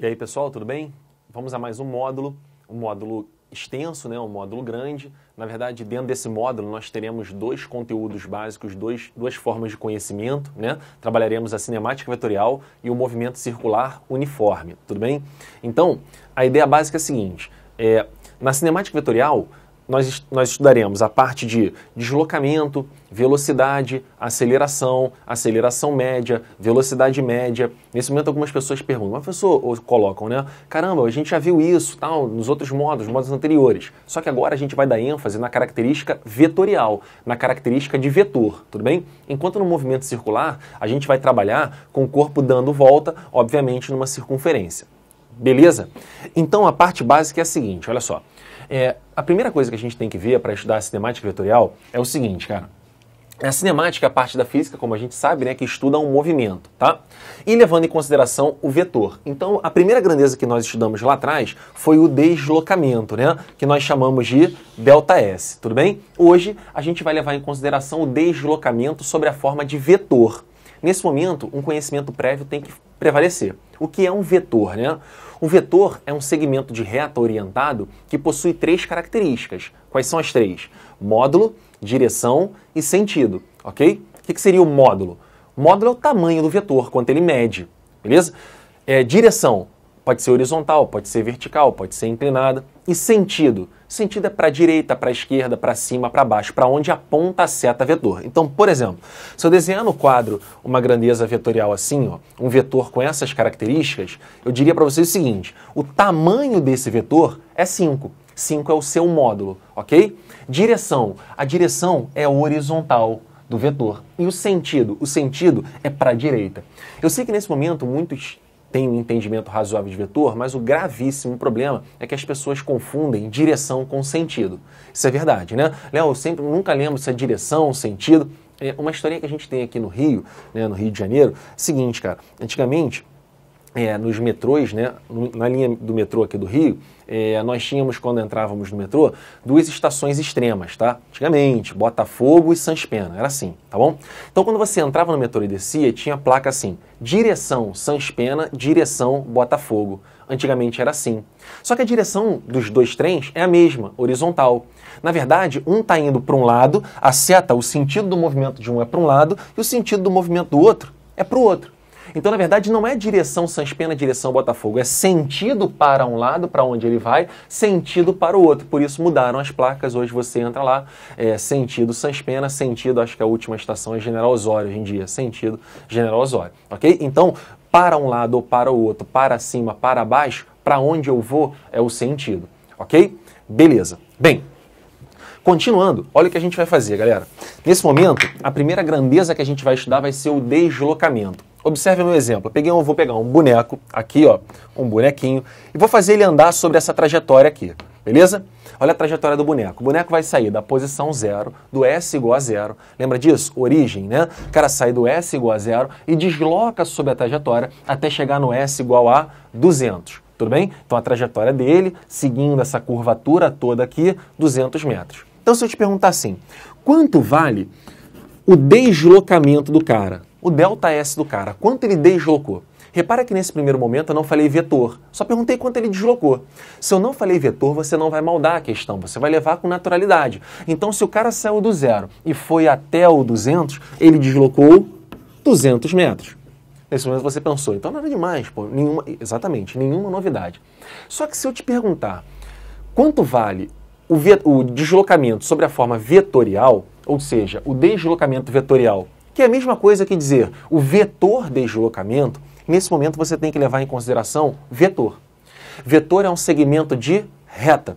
E aí, pessoal, tudo bem? Vamos a mais um módulo, um módulo extenso, né? um módulo grande. Na verdade, dentro desse módulo, nós teremos dois conteúdos básicos, dois, duas formas de conhecimento. Né? Trabalharemos a cinemática vetorial e o movimento circular uniforme, tudo bem? Então, a ideia básica é a seguinte. É, na cinemática vetorial, nós, nós estudaremos a parte de deslocamento, velocidade, aceleração, aceleração média, velocidade média. Nesse momento, algumas pessoas perguntam, mas professor, ou colocam, né? Caramba, a gente já viu isso, tal, nos outros modos, modos anteriores. Só que agora a gente vai dar ênfase na característica vetorial, na característica de vetor, tudo bem? Enquanto no movimento circular, a gente vai trabalhar com o corpo dando volta, obviamente, numa circunferência. Beleza? Então, a parte básica é a seguinte, olha só. É, a primeira coisa que a gente tem que ver para estudar a cinemática vetorial é o seguinte, cara. A cinemática é a parte da física, como a gente sabe, né, que estuda um movimento, tá? E levando em consideração o vetor. Então, a primeira grandeza que nós estudamos lá atrás foi o deslocamento, né, que nós chamamos de delta S, tudo bem? Hoje a gente vai levar em consideração o deslocamento sobre a forma de vetor. Nesse momento, um conhecimento prévio tem que prevalecer. O que é um vetor, né? Um vetor é um segmento de reta orientado que possui três características. Quais são as três? Módulo, direção e sentido, ok? O que seria o módulo? módulo é o tamanho do vetor, quanto ele mede, beleza? É, direção Pode ser horizontal, pode ser vertical, pode ser inclinada. E sentido? Sentido é para direita, para esquerda, para cima, para baixo, para onde aponta a seta vetor. Então, por exemplo, se eu desenhar no quadro uma grandeza vetorial assim, ó, um vetor com essas características, eu diria para vocês o seguinte: o tamanho desse vetor é 5. 5 é o seu módulo, ok? Direção. A direção é horizontal do vetor. E o sentido? O sentido é para a direita. Eu sei que nesse momento muitos tem um entendimento razoável de vetor, mas o gravíssimo problema é que as pessoas confundem direção com sentido. Isso é verdade, né? Léo, eu sempre nunca lembro se é direção, sentido. É uma historinha que a gente tem aqui no Rio, né, no Rio de Janeiro, é seguinte, cara, antigamente é, nos metrôs, né, na linha do metrô aqui do Rio, é, nós tínhamos, quando entrávamos no metrô, duas estações extremas, tá? Antigamente, Botafogo e Sans Pena, era assim, tá bom? Então, quando você entrava no metrô e descia, tinha placa assim, direção Sans Pena, direção Botafogo. Antigamente era assim. Só que a direção dos dois trens é a mesma, horizontal. Na verdade, um está indo para um lado, a seta, o sentido do movimento de um é para um lado, e o sentido do movimento do outro é para o outro. Então, na verdade, não é direção Sans Pena, direção Botafogo, é sentido para um lado, para onde ele vai, sentido para o outro. Por isso mudaram as placas, hoje você entra lá, é, sentido Sans Pena, sentido, acho que é a última estação é General Osório hoje em dia, sentido General Osório, ok? Então, para um lado ou para o outro, para cima, para baixo, para onde eu vou é o sentido, ok? Beleza. Bem, Continuando, olha o que a gente vai fazer, galera. Nesse momento, a primeira grandeza que a gente vai estudar vai ser o deslocamento. Observe meu exemplo. Eu peguei um, vou pegar um boneco aqui, ó, um bonequinho, e vou fazer ele andar sobre essa trajetória aqui, beleza? Olha a trajetória do boneco. O boneco vai sair da posição zero, do S igual a zero. Lembra disso? Origem, né? O cara sai do S igual a zero e desloca sobre a trajetória até chegar no S igual a 200. Tudo bem? Então a trajetória dele, seguindo essa curvatura toda aqui, 200 metros. Então se eu te perguntar assim, quanto vale o deslocamento do cara? o delta S do cara, quanto ele deslocou. Repara que nesse primeiro momento eu não falei vetor, só perguntei quanto ele deslocou. Se eu não falei vetor, você não vai maldar a questão, você vai levar com naturalidade. Então, se o cara saiu do zero e foi até o 200, ele deslocou 200 metros. Nesse momento você pensou, então nada demais, pô, nenhuma, exatamente, nenhuma novidade. Só que se eu te perguntar quanto vale o, o deslocamento sobre a forma vetorial, ou seja, o deslocamento vetorial que é a mesma coisa que dizer o vetor de deslocamento. Nesse momento você tem que levar em consideração vetor. Vetor é um segmento de reta.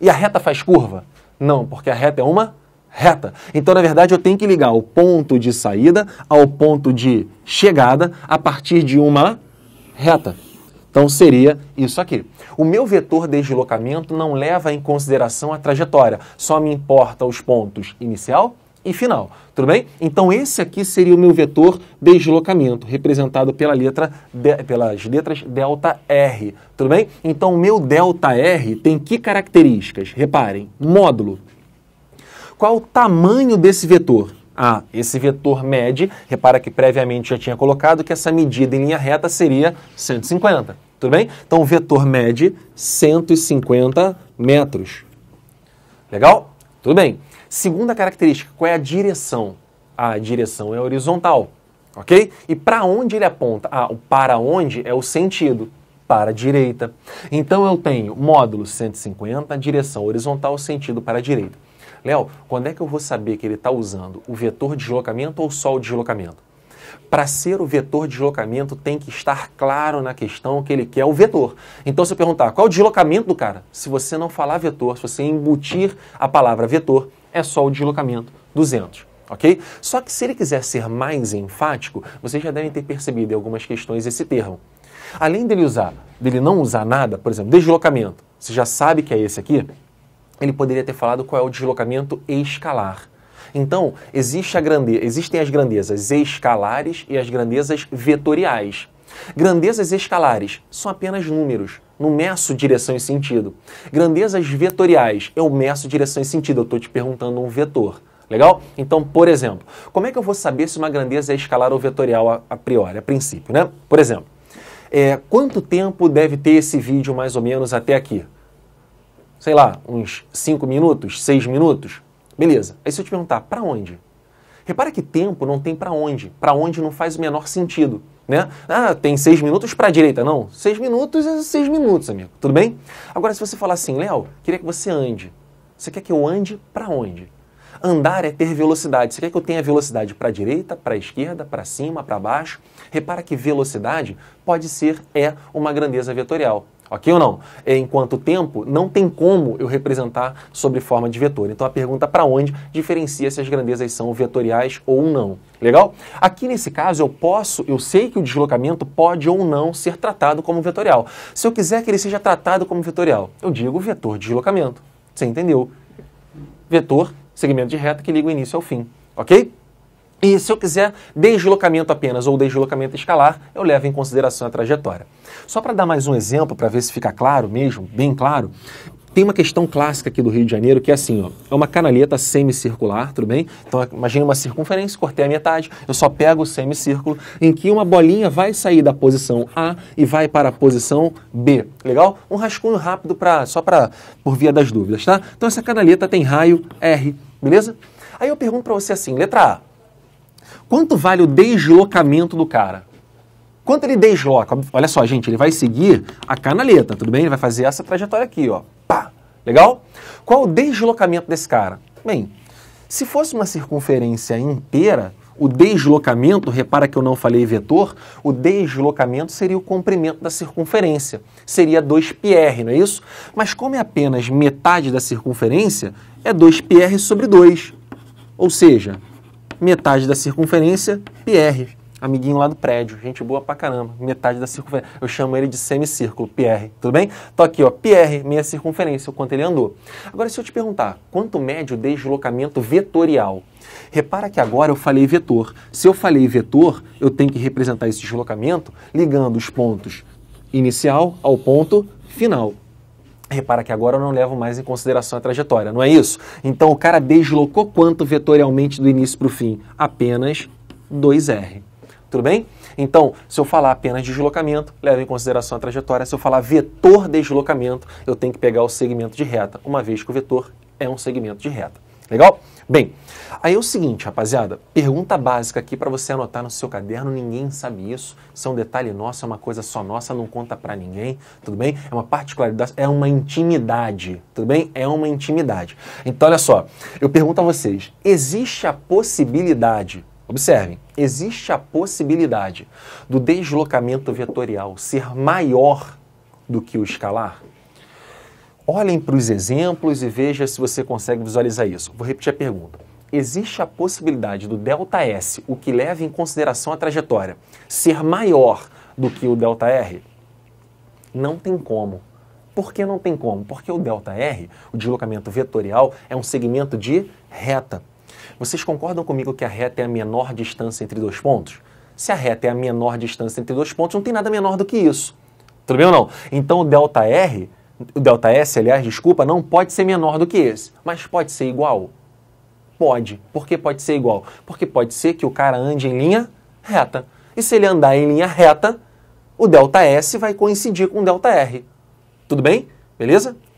E a reta faz curva? Não, porque a reta é uma reta. Então, na verdade, eu tenho que ligar o ponto de saída ao ponto de chegada a partir de uma reta. Então, seria isso aqui. O meu vetor de deslocamento não leva em consideração a trajetória, só me importa os pontos inicial e final. Tudo bem? Então esse aqui seria o meu vetor deslocamento, representado pela letra de, pelas letras delta R. Tudo bem? Então o meu delta R tem que características? Reparem, módulo. Qual o tamanho desse vetor? Ah, esse vetor mede, repara que previamente já tinha colocado que essa medida em linha reta seria 150, tudo bem? Então o vetor mede 150 metros. Legal? Tudo bem. Segunda característica, qual é a direção? A direção é horizontal, ok? E para onde ele aponta? Ah, o para onde é o sentido, para a direita. Então eu tenho módulo 150, direção horizontal, sentido para a direita. Léo, quando é que eu vou saber que ele está usando o vetor de deslocamento ou só o deslocamento? Para ser o vetor de deslocamento, tem que estar claro na questão que ele quer o vetor. Então, se eu perguntar qual é o deslocamento do cara, se você não falar vetor, se você embutir a palavra vetor, é só o deslocamento 200 ok? Só que se ele quiser ser mais enfático, vocês já devem ter percebido em algumas questões esse termo. Além dele usar, dele não usar nada, por exemplo, deslocamento, você já sabe que é esse aqui, ele poderia ter falado qual é o deslocamento escalar. Então, existe existem as grandezas escalares e as grandezas vetoriais. Grandezas escalares são apenas números, não meço direção e sentido. Grandezas vetoriais, eu meço direção e sentido, eu estou te perguntando um vetor. Legal? Então, por exemplo, como é que eu vou saber se uma grandeza é escalar ou vetorial a, a priori, a princípio, né? Por exemplo, é, quanto tempo deve ter esse vídeo mais ou menos até aqui? Sei lá, uns 5 minutos, 6 minutos? Beleza. Aí se eu te perguntar, para onde? Repara que tempo não tem para onde. Para onde não faz o menor sentido. Né? Ah, tem seis minutos para a direita. Não, seis minutos é seis minutos, amigo. Tudo bem? Agora, se você falar assim, Léo, queria que você ande. Você quer que eu ande para onde? Andar é ter velocidade. Você quer que eu tenha velocidade para a direita, para a esquerda, para cima, para baixo? Repara que velocidade pode ser é uma grandeza vetorial ok ou não? É, enquanto tempo, não tem como eu representar sobre forma de vetor. Então a pergunta para onde diferencia se as grandezas são vetoriais ou não. Legal? Aqui nesse caso eu posso, eu sei que o deslocamento pode ou não ser tratado como vetorial. Se eu quiser que ele seja tratado como vetorial, eu digo vetor de deslocamento. Você entendeu? Vetor, segmento de reta que liga o início ao fim, ok? E se eu quiser deslocamento apenas ou deslocamento escalar, eu levo em consideração a trajetória. Só para dar mais um exemplo, para ver se fica claro mesmo, bem claro, tem uma questão clássica aqui do Rio de Janeiro que é assim, ó, é uma canaleta semicircular, tudo bem? Então imagine uma circunferência, cortei a metade, eu só pego o semicírculo em que uma bolinha vai sair da posição A e vai para a posição B. Legal? Um rascunho rápido para só para por via das dúvidas, tá? Então essa canaleta tem raio R, beleza? Aí eu pergunto para você assim, letra A, Quanto vale o deslocamento do cara? Quanto ele desloca? Olha só, gente, ele vai seguir a canaleta, tudo bem? Ele vai fazer essa trajetória aqui, ó. Pá! Legal? Qual o deslocamento desse cara? Bem, se fosse uma circunferência inteira, o deslocamento, repara que eu não falei vetor, o deslocamento seria o comprimento da circunferência, seria 2πr, não é isso? Mas como é apenas metade da circunferência, é 2πr sobre 2. Ou seja, metade da circunferência, Pierre, amiguinho lá do prédio, gente boa pra caramba, metade da circunferência. Eu chamo ele de semicírculo, Pierre, tudo bem? Então aqui, ó, Pierre, meia circunferência, o quanto ele andou. Agora, se eu te perguntar, quanto mede o deslocamento vetorial? Repara que agora eu falei vetor. Se eu falei vetor, eu tenho que representar esse deslocamento ligando os pontos inicial ao ponto final. Repara que agora eu não levo mais em consideração a trajetória, não é isso? Então o cara deslocou quanto vetorialmente do início para o fim? Apenas 2R. Tudo bem? Então, se eu falar apenas deslocamento, leva em consideração a trajetória. Se eu falar vetor deslocamento, eu tenho que pegar o segmento de reta, uma vez que o vetor é um segmento de reta. Legal? Bem, aí é o seguinte, rapaziada, pergunta básica aqui para você anotar no seu caderno, ninguém sabe isso, isso é um detalhe nosso, é uma coisa só nossa, não conta para ninguém, tudo bem? É uma particularidade, é uma intimidade, tudo bem? É uma intimidade. Então, olha só, eu pergunto a vocês, existe a possibilidade Observem, existe a possibilidade do deslocamento vetorial ser maior do que o escalar? Olhem para os exemplos e veja se você consegue visualizar isso. Vou repetir a pergunta. Existe a possibilidade do delta S, o que leva em consideração a trajetória, ser maior do que o delta R? Não tem como. Por que não tem como? Porque o delta R, o deslocamento vetorial, é um segmento de reta. Vocês concordam comigo que a reta é a menor distância entre dois pontos? Se a reta é a menor distância entre dois pontos, não tem nada menor do que isso. Tudo bem ou não? Então o delta R o delta S, aliás, desculpa, não pode ser menor do que esse, mas pode ser igual? Pode. Por que pode ser igual? Porque pode ser que o cara ande em linha reta. E se ele andar em linha reta, o delta S vai coincidir com o delta R. Tudo bem? Beleza?